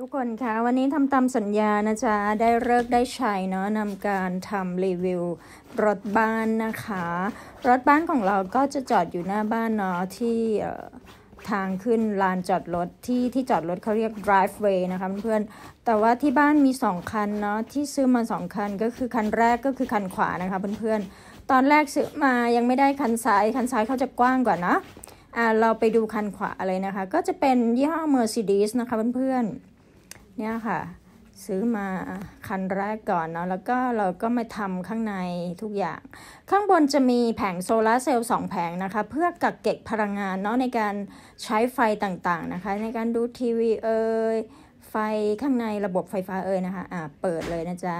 ทุกคนคะวันนี้ทำตามสัญญานะจ๊ะได้เลิกได้ใช้เนาะนำการทำรีวิวรถบ้านนะคะ รถบ้านของเราก็จะจอดอยู่หน้าบ้านเนาะที่ทางขึ้นลานจอดรถ ที่ที่จอดรถเขาเรียก driveway นะคะเพื่อนแต่ว่าที่บ้านมี 2คันเนาะที่ซื้อมา2คันก็คือคันแรกก็คือคันขวานะคะเพื่อนๆ ตอนแรกซื้อมายังไม่ได้คันซ้ายคันซ้ายเขาจะกว้างกว่านะอ่าเราไปดูคันขวาเลยนะคะ ก็จะเป็นยี่ห้อ Mercedes นะคะเพื่อนๆเนี่ยค่ะ ซื้อมาคันแรกก่อนเนาะแล้วก็เราก็มาทำข้างในทุกอย่าง ข้างบนจะมีแผงโซลาเซลล์สองแผงนะคะ เพื่อกักเก็บพลังงานเนาะในการใช้ไฟต่างๆนะคะ ในการดูทีวีเอ่ยไฟข้างในระบบไฟฟ้าเอ่ยนะคะอ่าเปิดเลยนะจ๊ะ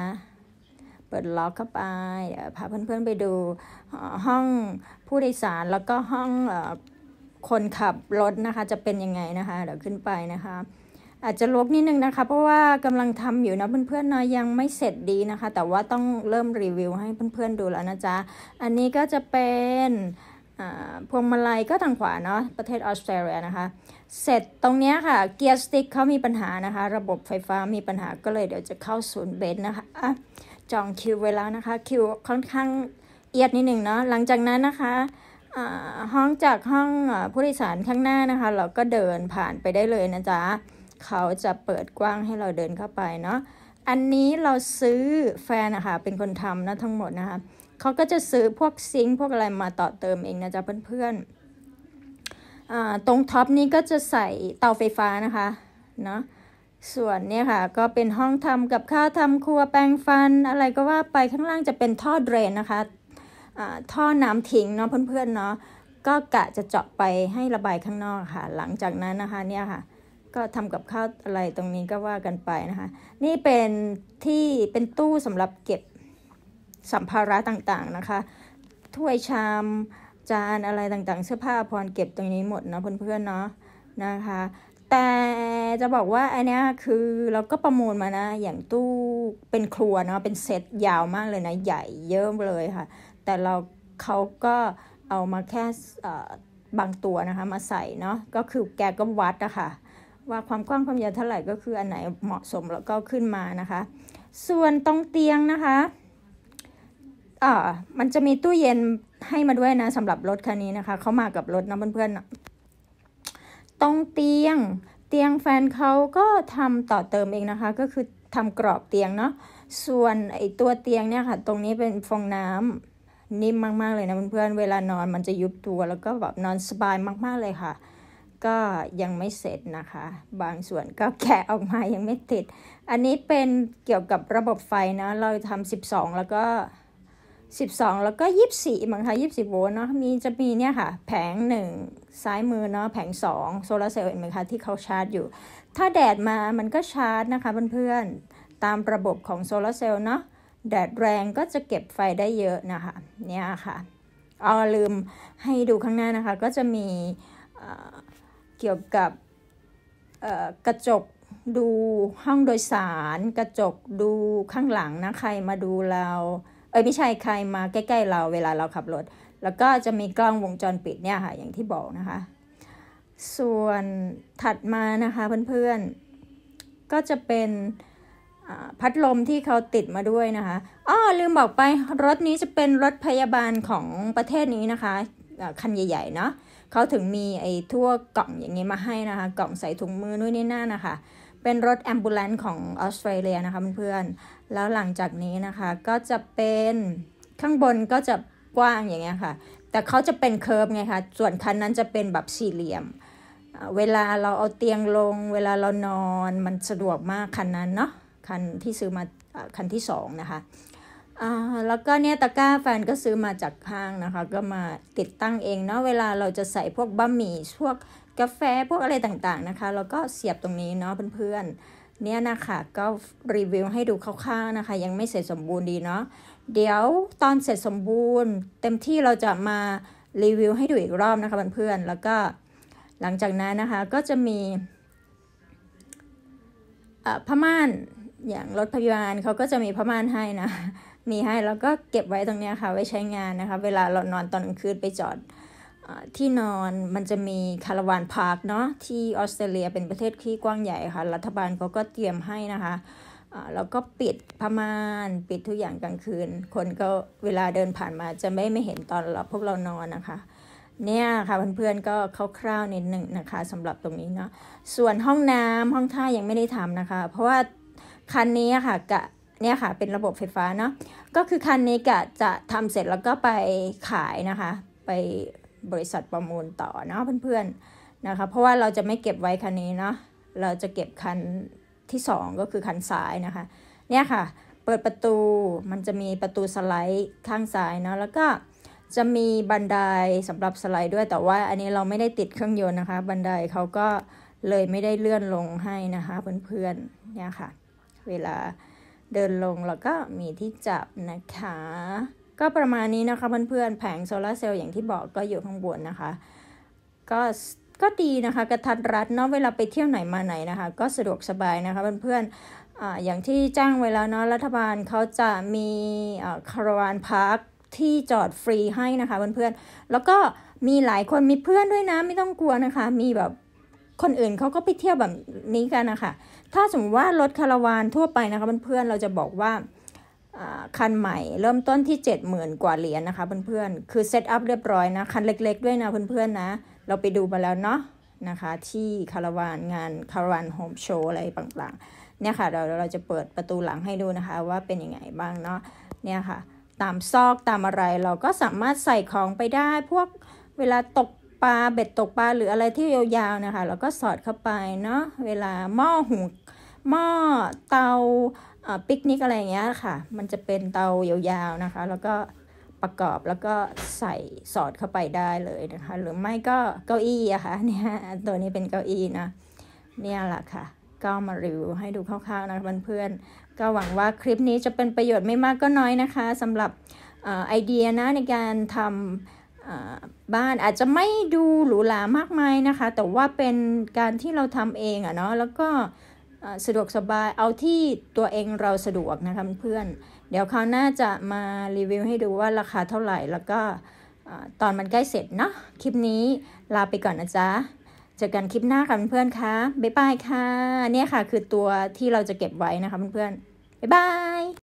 เปิดล็อกเข้าไปเดี๋ยวพาเพื่อนๆไปดู ห้องผู้โดยสารแล้วก็ห้องคนขับรถนะคะ จะเป็นยังไงนะคะ เดี๋ยวขึ้นไปนะคะอาจจะลกนิดนึงนะคะเพราะว่ากำลังทำอยู่นะเพื่อนๆเนาะยังไม่เสร็จดีนะคะ แต่ว่าต้องเริ่มรีวิวให้เพื่อนๆดูแล้วนะจ๊ะ อันนี้ก็จะเป็นพวงมาลัยก็ทางขวาเนาะประเทศออสเตรเลียนะคะเสร็จตรงนี้ค่ะเกียร์สติ๊กเขามีปัญหานะคะระบบไฟฟ้ามีปัญหาก็เลยเดี๋ยวจะเข้าศูนย์เบนนะคะะจองคิวไว้แล้วนะคะคิวค่อนข้างเอียดนิดหนึ่งเนาะหลังจากนั้นนะคะห้องจากห้องผู้โดยสารข้างหน้านะคะ เราก็เดินผ่านไปได้เลยนะจ๊ะเขาจะเปิดกว้างให้เราเดินเข้าไปเนาะ อันนี้เราซื้อแฟนนะคะเป็นคนทำนะทั้งหมดนะคะเขาก็จะซื้อพวกซิงค์พวกอะไรมาต่อเติมเองนะจ๊ะเพื่อนๆตรงท็อปนี้ก็จะใส่เตาไฟฟ้านะคะ เนาะ ส่วนเนี่ยค่ะก็เป็นห้องทำกับข้าวทำครัวแปรงฟันอะไรก็ว่าไป ข้างล่างจะเป็นท่อเดรนนะคะท่อน้ำทิ้งเนาะเพื่อนๆเนาะ ก็กะจะเจาะไปให้ระบายข้างนอกค่ะ หลังจากนั้นนะคะเนี่ยค่ะก็ทำกับข้าวอะไรตรงนี้ก็ว่ากันไปนะคะ นี่เป็น ที่เป็นตู้สำหรับเก็บสัมภาระต่างๆนะคะ ถ้วยชามจานอะไรต่างๆ เสื้อผ้าพรเก็บตรงนี้หมดเนาะเพื่อนๆเนาะนะคะ แต่จะบอกว่าอันนี้คือเราก็ประมูลมานะ อย่างตู้เป็นครัวเนาะเป็นเซตยาวมากเลยนะใหญ่เยิ่มเลยค่ะ แต่เราเขาก็เอามาแค่บางตัวนะคะมาใส่เนาะก็คือแกก็วัดอะค่ะว่าความกว้างความยาวเท่าไหร่ก็คืออันไหนเหมาะสมแล้วก็ขึ้นมานะคะ ส่วนตรงเตียงนะคะเอ่อมันจะมีตู้เย็นให้มาด้วยนะสำหรับรถคันนี้นะคะเขามากับรถนะเพื่อนๆตรงเตียงเตียงแฟนเขาก็ทำต่อเติมเองนะคะ ก็คือทำกรอบเตียงเนาะส่วนไอตัวเตียงเนี่ยค่ะ ตรงนี้เป็นฟองน้ำนิ่มมากๆเลยนะเพื่อนๆเวลานอนมันจะยุบตัวแล้วก็แบบนอนสบายมากๆเลยค่ะก็ยังไม่เสร็จนะคะ บางส่วนก็แกะออกมายังไม่ติด อันนี้เป็นเกี่ยวกับระบบไฟนะเราทำสสิบองแล้วก็สสิบองแล้วก็ยี่ส24มั้งคะิบโวลต์เนาะมีจะมีเนี่ยค่ะ แผงหนึ่งซ้ายมือเนาะแผงสองโซลาเซลล์เห็นไหมคะ ที่เขาชาร์จอยู่ ถ้าแดดมามันก็ชาร์จนะคะเพื่อนๆตามระบบของโซลาเซลล์เนาะแดดแรงก็จะเก็บไฟได้เยอะนะคะ เนี่ยค่ะอ๋อลืมให้ดูข้างหน้านะคะก็จะมีเกี่ยวกับกระจกดูห้องโดยสาร กระจกดูข้างหลังนะ ใครมาดูเราเอ้ยไม่ใช่ใครมาใกล้ๆเราเวลาเราขับรถ แล้วก็จะมีกล้องวงจรปิดเนี่ยค่ะอย่างที่บอกนะคะ ส่วนถัดมานะคะ เพื่อนๆก็จะเป็นพัดลมที่เขาติดมาด้วยนะคะอ้อลืมบอกไปรถนี้จะเป็นรถพยาบาลของประเทศนี้นะคะ คันใหญ่ๆเนาะเขาถึงมีไอ้ทั่วกล่องอย่างงี้มาให้นะคะ กล่องใส่ถุงมือนู่นนี่นั่นนะคะเป็นรถแอมบูเลน์ของออสเตรเลียนะคะเพื่อนๆแล้วหลังจากนี้นะคะก็จะเป็นข้างบนก็จะกว้างอย่างเงี้ยค่ะแต่เขาจะเป็นเคิร์ฟไงคะส่วนคันนั้นจะเป็นแบบสี่เหลี่ยม เวลาเราเอาเตียงลง เวลาเรานอนมันสะดวกมากคันนั้นเนาะคันที่ซื้อมาคันที่สองนะคะอแล้วก็เนี่ยตะกร้าแฟนก็ซื้อมาจากข้างนะคะ ก็มาติดตั้งเองเนาะเวลาเราจะใส่พวกบะหมี่พวกกาแฟพวกอะไรต่างๆนะคะแล้วก็เสียบตรงนี้เนาะเพื่อนๆเนี่ยนะคะก็รีวิวให้ดูคร่าวๆนะคะ ยังไม่เสร็จสมบูรณ์ดีเนาะเดี๋ยวตอนเสร็จสมบูรณ์ เต็มที่เราจะมารีวิว ให้ดูอีกรอบนะคะเพื่อนๆแล้วก็หลังจากนั้นนะคะก็จะมีผ้าม่านอย่างรถพยาบาลเขาก็จะมีผ้าม่านให้นะมีให้แล้วก็เก็บไว้ตรงนี้ค่ะไว้ใช้งานนะคะ เวลาเรานอนตอนกลางคืนไปจอดที่นอนมันจะมีคาราวานพาร์คเนาะที่ออสเตรเลียเป็นประเทศที่กว้างใหญ่ค่ะรัฐบาลเขาก็เตรียมให้นะคะแล้วก็ปิดพม่านปิดทุกอย่างกลางคืน คนก็เวลาเดินผ่านมาจะไม่ไม่เห็นตอนเราพวกเรานอนนะคะ เนี่ยค่ะเพื่อนๆก็คร่าวๆนิดหนึ่งนะคะสำหรับตรงนี้เนาะส่วนห้องน้ำห้องท่ายังไม่ได้ทำนะคะ เพราะว่าคันนี้ค่ะกะเนี่ยค่ะ เป็นระบบไฟฟ้าเนาะก็คือคันนี้กะจะทำเสร็จแล้วก็ไปขายนะคะ ไปบริษัทประมูลต่อเนาะเพื่อนๆนะคะ เพราะว่าเราจะไม่เก็บไว้คันนี้เนาะเราจะเก็บคันที่ 2 ก็คือคันซ้ายนะคะเนี่ยค่ะเปิดประตูมันจะมีประตูสไลด์ข้างซ้ายเนาะแล้วก็จะมีบันไดสำหรับสไลด์ด้วย แต่ว่าอันนี้เราไม่ได้ติดเครื่องยนต์นะคะ บันไดเขาก็เลยไม่ได้เลื่อนลงให้นะคะเพื่อนๆเนี่ยค่ะเวลาเดินลงแล้วก็มีที่จับนะคะก็ประมาณนี้นะคะเพื่อนๆแผงโซลาเซลล์อย่างที่บอกก็อยู่ข้างบนนะคะ ก็ก็ดีนะคะกระทัดรัดเนาะเวลาไปเที่ยวไหนมาไหนนะคะก็สะดวกสบายนะคะเพื่อนๆออย่างที่จ้างไว้แล้วเนาะรัฐบาลเขาจะมีคาราวานพาร์คที่จอดฟรีให้นะคะเพื่อนๆแล้วก็มีหลายคนมีเพื่อนด้วยนะไม่ต้องกลัวนะคะ มีแบบคนอื่นเขาก็ไปเที่ยวแบบนี้กันนะคะ ถ้าสมมติว่ารถคาราวานทั่วไปนะคะเพื่อนๆ เราจะบอกว่า คันใหม่เริ่มต้นที่70,000กว่าเหรียญนนะคะเพื่อนๆ คือเซตอัพเรียบร้อยนะคันเล็ก ๆด้วยนะเพื่อนๆนะ เราไปดูมาแล้วเนาะนะคะที่คาราวานงานคาราวานโฮมโชว์อะไรต่างๆ เนี่ยค่ะเราเราจะเปิดประตูหลังให้ดูนะคะว่าเป็นยังไงบ้างเนาะ เนี่ยค่ะตามซอกตามอะไรเราก็สามารถใส่ของไปได้พวกเวลาตกปลาเบ็ดตกปลาหรืออะไรที่ยาวๆนะคะแล้วก็สอดเข้าไปเนาะเวลาหม้อหุงหม้อเตาปิกนิกอะไรอย่างเงี้ยค่ะมันจะเป็นเตายาวๆนะคะแล้วก็ประกอบแล้วก็ใส่สอดเข้าไปได้เลยนะคะหรือไม่ก็เก้าอี้อะคะ่ะเนี่ยตัวนี้เป็นเก้าอี้นะเนี่ยแหละค่ะก็มารีวิวให้ดูคร่าวๆนะเพื่อนๆก็หวังว่าคลิปนี้จะเป็นประโยชน์ไม่มากก็น้อยนะคะสำหรับไอเดียนะ ในการทำบ้านอาจจะไม่ดูหรูหรามากมายนะคะ แต่ว่าเป็นการที่เราทำเองอะเนาะแล้วก็สะดวกสบายเอาที่ตัวเองเราสะดวกนะคะเพื่อนเดี๋ยวคราวหน้าจะมารีวิวให้ดูว่าราคาเท่าไหร่แล้วก็ตอนมันใกล้เสร็จเนาะคลิปนี้ลาไปก่อนนะจ๊ะเจอกันคลิปหน้าค่ะเพื่อนคะบ๊ายบายค่ะเนี่ยค่ะคือตัวที่เราจะเก็บไว้นะคะเพื่อนๆบ๊ายบาย